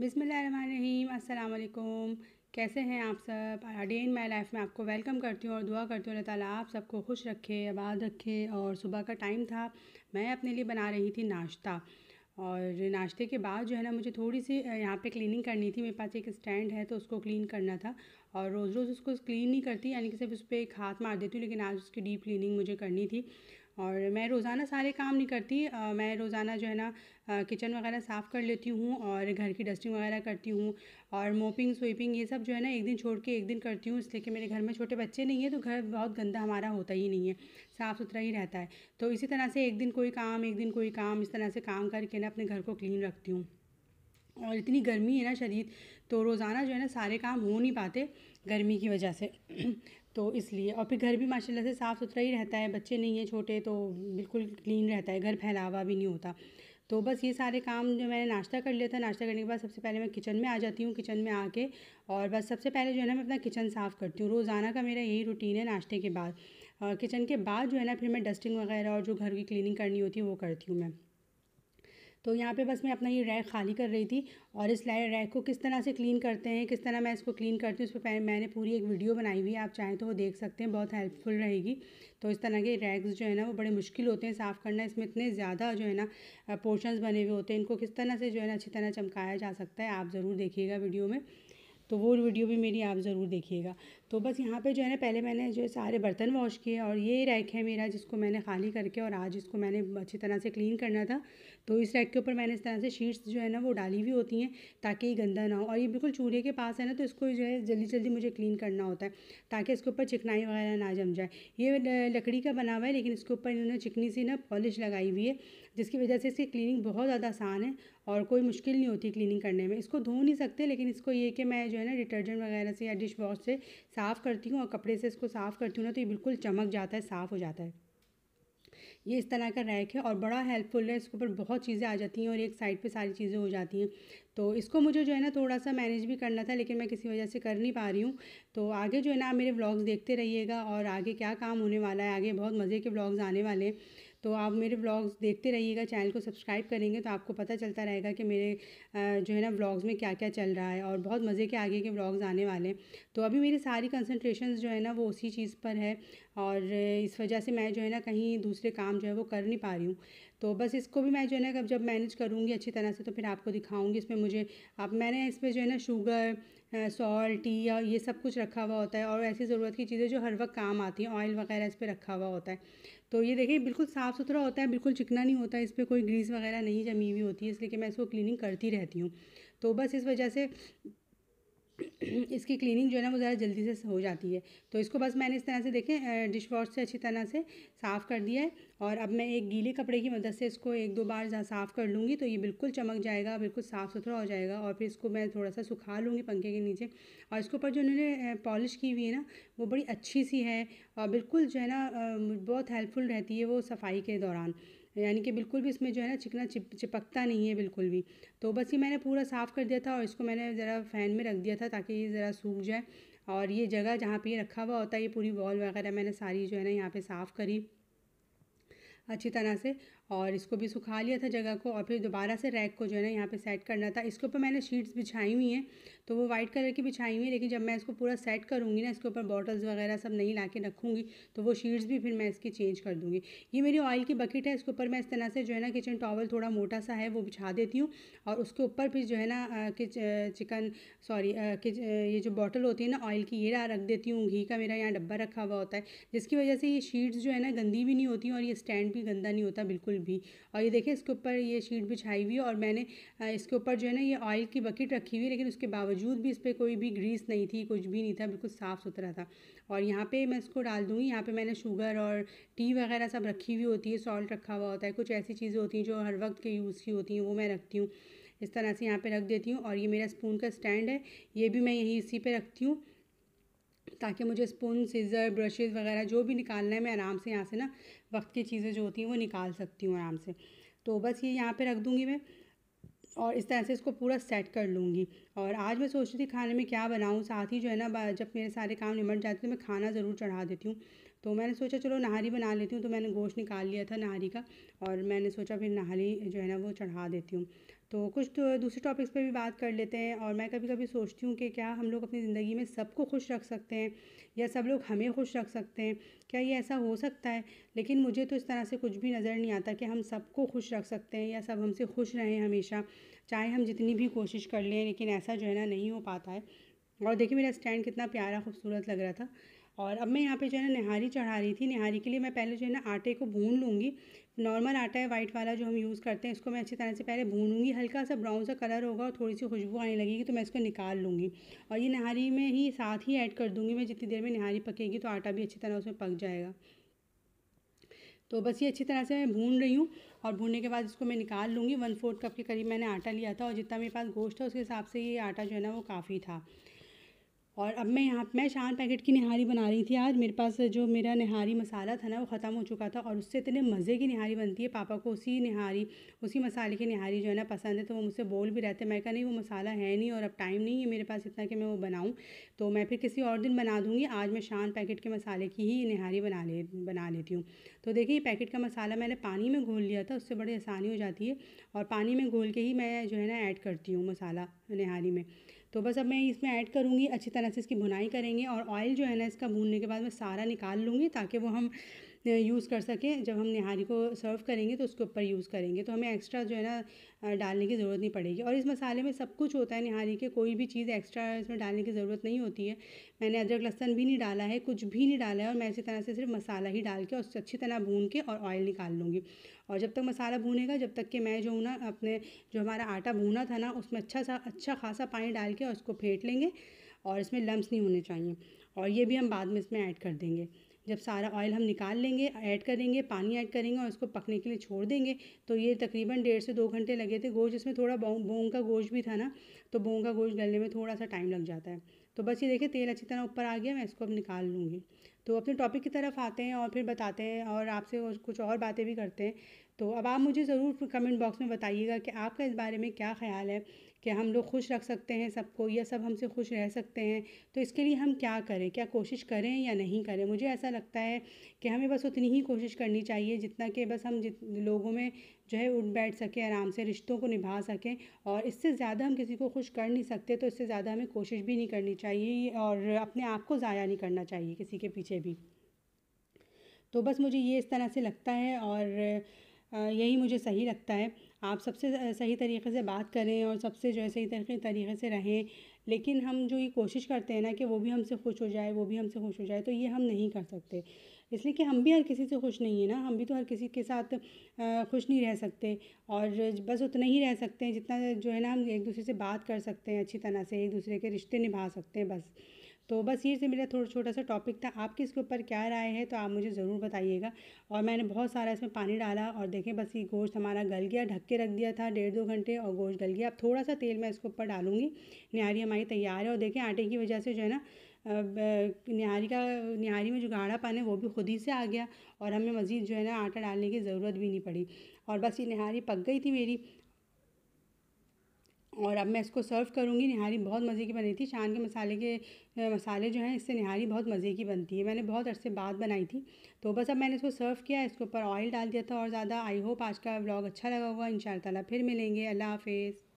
बिसमीम अल्लाम कैसे हैं आप सब डे इन माई लाइफ में आपको वेलकम करती हूँ और दुआ करती हूँ अल्लाह ताला आप सबको खुश रखे आबाद रखे और सुबह का टाइम था मैं अपने लिए बना रही थी नाश्ता और नाश्ते के बाद जो है ना मुझे थोड़ी सी यहाँ पे क्लीनिंग करनी थी मेरे पास एक स्टैंड है तो उसको क्लीन करना था और रोज़ रोज़ उसको क्लीन नहीं करती यानी कि सिर्फ उस पर एक हाथ मार देती हूँ लेकिन आज उसकी डीप क्लीनिंग मुझे करनी थी और मैं रोज़ाना सारे काम नहीं करती आ, मैं रोज़ाना जो है ना किचन वगैरह साफ़ कर लेती हूँ और घर की डस्टिंग वगैरह करती हूँ और मोपिंग स्वीपिंग ये सब जो है ना एक दिन छोड़ के एक दिन करती हूँ इसलिए कि मेरे घर में छोटे बच्चे नहीं हैं तो घर बहुत गंदा हमारा होता ही नहीं है साफ़ सुथरा ही रहता है तो इसी तरह से एक दिन कोई काम एक दिन कोई काम इस तरह से काम करके ना अपने घर को क्लीन रखती हूँ और इतनी गर्मी है ना शरीर तो रोज़ाना जो है ना सारे काम हो नहीं पाते गर्मी की वजह से तो इसलिए और फिर घर भी माशाल्लाह से साफ़ सुथरा ही रहता है बच्चे नहीं हैं छोटे तो बिल्कुल क्लीन रहता है घर फैलावा भी नहीं होता तो बस ये सारे काम जो मैंने नाश्ता कर लिया था नाश्ता करने के बाद सबसे पहले मैं किचन में आ जाती हूँ किचन में आके और बस सबसे पहले जो है ना मैं अपना किचन साफ़ करती हूँ रोज़ाना का मेरा यही रूटीन है नाश्ते के बाद किचन के बाद जो है ना फिर मैं डस्टिंग वगैरह और जो घर की क्लिनिंग करनी होती है वो करती हूँ मैं तो यहाँ पे बस मैं अपना ये रैक खाली कर रही थी और इस रैक को किस तरह से क्लीन करते हैं किस तरह मैं इसको क्लीन करती हूँ उस पर मैंने पूरी एक वीडियो बनाई हुई है आप चाहें तो वो देख सकते हैं बहुत हेल्पफुल रहेगी तो इस तरह के रैक्स जो है ना वो बड़े मुश्किल होते हैं साफ़ करना इसमें इतने ज़्यादा जो है ना पोर्शन बने हुए होते हैं इनको किस तरह से जो है ना अच्छी तरह चमकाया जा सकता है आप ज़रूर देखिएगा वीडियो में तो वो वीडियो भी मेरी आप ज़रूर देखिएगा तो बस यहाँ पे जो है ना पहले मैंने जो है सारे बर्तन वॉश किए और ये रैक है मेरा जिसको मैंने खाली करके और आज इसको मैंने अच्छी तरह से क्लीन करना था तो इस रैक के ऊपर मैंने इस तरह से शीट्स जो है ना वो डाली हुई होती हैं ताकि ये गंदा ना हो और ये बिल्कुल चूल्हे के पास है ना तो इसको जो है जल्दी जल्दी मुझे क्लीन करना होता है ताकि इसके ऊपर चिकनाई वगैरह ना जम जाए ये लकड़ी का बना हुआ है लेकिन इसके ऊपर इन्होंने चिकनी सी ना पॉलिश लगाई हुई है जिसकी वजह से इसकी क्लीनिंग बहुत ज़्यादा आसान है और कोई मुश्किल नहीं होती क्लीनिंग करने में इसको धो नहीं सकते लेकिन इसको ये कि मैं जो है ना डिटर्जेंट वगैरह से या डिश वॉश से साफ़ करती हूँ और कपड़े से इसको साफ़ करती हूँ ना तो ये बिल्कुल चमक जाता है साफ़ हो जाता है ये इस तरह का रैक है और बड़ा हेल्पफुल है इसके ऊपर बहुत चीज़ें आ जाती हैं और एक साइड पे सारी चीज़ें हो जाती हैं तो इसको मुझे जो है ना थोड़ा सा मैनेज भी करना था लेकिन मैं किसी वजह से कर नहीं पा रही हूँ तो आगे जो है ना आप मेरे व्लॉग्स देखते रहिएगा और आगे क्या काम होने वाला है आगे बहुत मज़े के ब्लॉग्स आने वाले हैं तो आप मेरे ब्लॉग्स देखते रहिएगा चैनल को सब्सक्राइब करेंगे तो आपको पता चलता रहेगा कि मेरे जो है ना ब्लॉग्स में क्या क्या चल रहा है और बहुत मज़े के आगे के ब्लॉग्स आने वाले हैं तो अभी मेरी सारी कंसनट्रेशन जो है ना वो उसी चीज़ पर है और इस वजह से मैं जो है ना कहीं दूसरे काम जो है वो कर नहीं पा रही हूँ तो बस इसको भी मैं जो है ना जब मैनेज करूँगी अच्छी तरह से तो फिर आपको दिखाऊँगी इसमें मुझे अब मैंने इसमें जो है ना शुगर सॉल्ट टी या ये सब कुछ रखा हुआ होता है और ऐसी ज़रूरत की चीज़ें जो हर वक्त काम आती हैं ऑयल वगैरह इस पर रखा हुआ होता है तो ये देखिए बिल्कुल साफ़ सुथरा होता है बिल्कुल चिकना नहीं होता है इस पर कोई ग्रीस वगैरह नहीं जमी हुई होती है इसलिए कि मैं इसको क्लीनिंग करती रहती हूँ तो बस इस वजह से इसकी क्लीनिंग जो है ना वो ज़्यादा जल्दी से हो जाती है तो इसको बस मैंने इस तरह से देखें डिश वॉश से अच्छी तरह से साफ़ कर दिया है और अब मैं एक गीले कपड़े की मदद से इसको एक दो बार साफ़ कर लूँगी तो ये बिल्कुल चमक जाएगा बिल्कुल साफ़ सुथरा हो जाएगा और फिर इसको मैं थोड़ा सा सुखा लूँगी पंखे के नीचे और इसके ऊपर जो इन्होंने पॉलिश की हुई है ना वो बड़ी अच्छी सी है और बिल्कुल जो है ना बहुत हेल्पफुल रहती है वो सफाई के दौरान यानी कि बिल्कुल भी इसमें जो है ना चिकना चिप चिपकता नहीं है बिल्कुल भी तो बस ये मैंने पूरा साफ़ कर दिया था और इसको मैंने ज़रा फ़ैन में रख दिया था ताकि ये ज़रा सूख जाए और ये जगह जहाँ पे ये रखा हुआ होता है ये पूरी वॉल वगैरह मैंने सारी जो है ना यहाँ पे साफ़ करी अच्छी तरह से और इसको भी सुखा लिया था जगह को और फिर दोबारा से रैक को जो है ना यहाँ पे सेट करना था इसके ऊपर मैंने शीट्स बिछाई हुई हैं तो वो वाइट कलर की बिछाई हुई है लेकिन जब मैं इसको पूरा सेट करूँगी ना इसके ऊपर बॉटल्स वगैरह सब नहीं ला के रखूँगी तो वो शीट्स भी फिर मैं इसकी चेंज कर दूँगी ये मेरी ऑयल की बकेट है इसके ऊपर मैं इस तरह से जो है ना किचन टॉवल थोड़ा मोटा सा है वो बिछा देती हूँ और उसके ऊपर फिर जो है ना चिकन सॉरी ये जो बॉटल होती है ना ऑयल की ये रख देती हूँ घी का मेरा यहाँ डब्बा रखा हुआ होता है जिसकी वजह से ये शीट्स जो है ना गंदी भी नहीं होती और ये स्टैंड भी गंदा नहीं होता बिल्कुल भी और ये देखिए इसके ऊपर ये शीट बिछाई हुई है और मैंने इसके ऊपर जो है ना ये ऑयल की बकेट रखी हुई लेकिन उसके बावजूद भी इस पर कोई भी ग्रीस नहीं थी कुछ भी नहीं था बिल्कुल साफ़ सुथरा था और यहाँ पे मैं इसको डाल दूँगी यहाँ पे मैंने शुगर और टी वगैरह सब रखी हुई होती है सॉल्ट रखा हुआ होता है कुछ ऐसी चीज़ें होती हैं जो हर वक्त के यूज़ की होती हैं वो मैं रखती हूँ इस तरह से यहाँ पे रख देती हूँ और ये मेरा स्पून का स्टैंड है ये भी मैं यहीं इसी पे रखती हूँ ताकि मुझे स्पून सीज़र ब्रशेज़ वगैरह जो भी निकालना है मैं आराम से यहाँ से ना वक्त की चीज़ें जो होती हैं वो निकाल सकती हूँ आराम से तो बस ये यहाँ पर रख दूँगी मैं और इस तरह से इसको पूरा सेट कर लूँगी और आज मैं सोच रही थी खाने में क्या बनाऊँ साथ ही जो है ना जब मेरे सारे काम निमट जाते तो मैं खाना ज़रूर चढ़ा देती हूँ तो मैंने सोचा चलो नहारी बना लेती हूँ तो मैंने गोश्त निकाल लिया था नहारी का और मैंने सोचा फिर नहारी जो है ना वो चढ़ा देती हूँ तो कुछ तो दूसरे टॉपिक्स पे भी बात कर लेते हैं और मैं कभी कभी सोचती हूँ कि क्या हम लोग अपनी ज़िंदगी में सबको खुश रख सकते हैं या सब लोग हमें खुश रख सकते हैं क्या ये ऐसा हो सकता है लेकिन मुझे तो इस तरह से कुछ भी नज़र नहीं आता कि हम सबको खुश रख सकते हैं या सब हमसे खुश रहें हमेशा चाहे हम जितनी भी कोशिश कर लें लेकिन ऐसा जो है ना नहीं हो पाता है और देखिए मेरा स्टैंड कितना प्यारा खूबसूरत लग रहा था और अब मैं यहाँ पे जो है ना निहारी चढ़ा रही थी निहारी के लिए मैं पहले जो है ना आटे को भून लूँगी नॉर्मल आटा है वाइट वाला जो हम यूज़ करते हैं इसको मैं अच्छी तरह से पहले भूनूंगी हल्का सा ब्राउन सा कलर होगा और थोड़ी सी खुशबू आने लगेगी तो मैं इसको निकाल लूँगी और ये निहारी में ही साथ ही ऐड कर दूँगी मैं जितनी देर में निहारी पकेगी तो आटा भी अच्छी तरह उसमें पक जाएगा तो बस ये अच्छी तरह से मैं भून रही हूँ और भूनने के बाद इसको मैं निकाल लूँगी वन फोर्थ कप के करीब मैंने आटा लिया था और जितना मेरे पास गोश्त था उसके हिसाब से ये आटा जो है ना वो काफ़ी था और अब मैं यहाँ मैं चार पैकेट की निहारी बना रही थी आज मेरे पास जो मेरा निहारी मसाला था ना वो ख़त्म हो चुका था और उससे इतने मज़े की निहारी बनती है पापा को उसी निहारी उसी मसाले की निहारी जो है ना पसंद है तो वो मुझसे बोल भी रहते मैं कहा नहीं वो मसाला है नहीं और अब टाइम नहीं है मेरे पास इतना कि मैं वो बनाऊँ तो मैं फिर किसी और दिन बना दूँगी आज मैं शान पैकेट के मसाले की ही निहारी बना ले बना लेती हूँ तो देखिए ये पैकेट का मसाला मैंने पानी में घोल लिया था उससे बड़ी आसानी हो जाती है और पानी में घोल के ही मैं जो है ना ऐड करती हूँ मसाला निहारी में तो बस अब मैं इसमें ऐड करूँगी अच्छी तरह से इसकी भुनाई करेंगे और ऑयल जो है ना इसका भूनने के बाद मैं सारा निकाल लूँगी ताकि वो हम यूज़ कर सकें जब हम निहारी को सर्व करेंगे तो उसके ऊपर यूज़ करेंगे तो हमें एक्स्ट्रा जो है ना डालने की ज़रूरत नहीं पड़ेगी और इस मसाले में सब कुछ होता है निहारी के कोई भी चीज़ एक्स्ट्रा इसमें डालने की ज़रूरत नहीं होती है मैंने अदरक लहसन भी नहीं डाला है कुछ भी नहीं डाला है और मैं इसी तरह से सिर्फ मसाला ही डाल के और उससे अच्छी तरह भून के और ऑयल निकाल लूँगी और जब तक मसाला भूनेगा जब तक कि मैं जो हूँ ना अपने जो हमारा आटा भूना था ना उसमें अच्छा सा अच्छा खासा पानी डाल के और उसको फेंट लेंगे और इसमें लम्ब नहीं होने चाहिए और ये भी हम बाद में इसमें ऐड कर देंगे जब सारा ऑयल हम निकाल लेंगे ऐड करेंगे पानी ऐड करेंगे और इसको पकने के लिए छोड़ देंगे तो ये तकरीबन डेढ़ से दो घंटे लगे थे गोश इसमें थोड़ा बोंग का गोश भी था ना तो बोंग का गोश्त गलने में थोड़ा सा टाइम लग जाता है तो बस ये देखिए तेल अच्छी तरह ऊपर आ गया मैं इसको अब निकाल लूँगी तो अपने टॉपिक की तरफ आते हैं और फिर बताते हैं और आपसे कुछ और बातें भी करते हैं तो अब आप मुझे ज़रूर कमेंट बॉक्स में बताइएगा कि आपका इस बारे में क्या ख्याल है कि हम लोग खुश रख सकते हैं सबको या सब हमसे खुश रह सकते हैं तो इसके लिए हम क्या करें क्या कोशिश करें या नहीं करें मुझे ऐसा लगता है कि हमें बस उतनी ही कोशिश करनी चाहिए जितना कि बस हम जित लोगों में जो है उठ बैठ सकें आराम से रिश्तों को निभा सकें और इससे ज़्यादा हम किसी को खुश कर नहीं सकते तो इससे ज़्यादा हमें कोशिश भी नहीं करनी चाहिए और अपने आप को ज़ाया नहीं करना चाहिए किसी के पीछे भी तो बस मुझे ये इस तरह से लगता है और यही मुझे सही लगता है आप सबसे सही तरीके से बात करें और सबसे जो है सही तरीके तरीके से रहें लेकिन हम जो ये कोशिश करते हैं ना कि वो भी हमसे खुश हो जाए वो भी हमसे खुश हो जाए तो ये हम नहीं कर सकते इसलिए कि हम भी हर किसी से खुश नहीं है ना हम भी तो हर किसी के साथ खुश नहीं रह सकते और बस उतना ही रह सकते हैं जितना जो है ना हम एक दूसरे से बात कर सकते हैं अच्छी तरह से एक दूसरे के रिश्ते निभा सकते हैं बस तो बस ये से मेरा थोड़ा छोटा सा टॉपिक था आपकी इसके ऊपर क्या राय है तो आप मुझे ज़रूर बताइएगा और मैंने बहुत सारा इसमें पानी डाला और देखें बस ये गोश्त हमारा गल गया ढक के रख दिया था डेढ़ दो घंटे और गोश्त गल गया अब थोड़ा सा तेल मैं इसके ऊपर डालूंगी निहारी हमारी तैयार है और देखें आटे की वजह से जो है ना निहारी का निहारी में जो गाढ़ा पान है वो भी खुद ही से आ गया और हमें मज़ीद जो है ना आटा डालने की ज़रूरत भी नहीं पड़ी और बस ये निहारी पक गई थी मेरी और अब मैं इसको सर्व करूँगी निहारी बहुत मज़े की बनी थी शान के मसाले के मसाले जो हैं इससे निहारी बहुत मज़े की बनती है मैंने बहुत अरसे बाद बनाई थी तो बस अब मैंने इसको सर्व किया इसके ऊपर ऑयल डाल दिया था और ज़्यादा आई होप आज का व्लॉग अच्छा लगा होगा इन ताला फिर मिलेंगे अल्लाह हाफिज़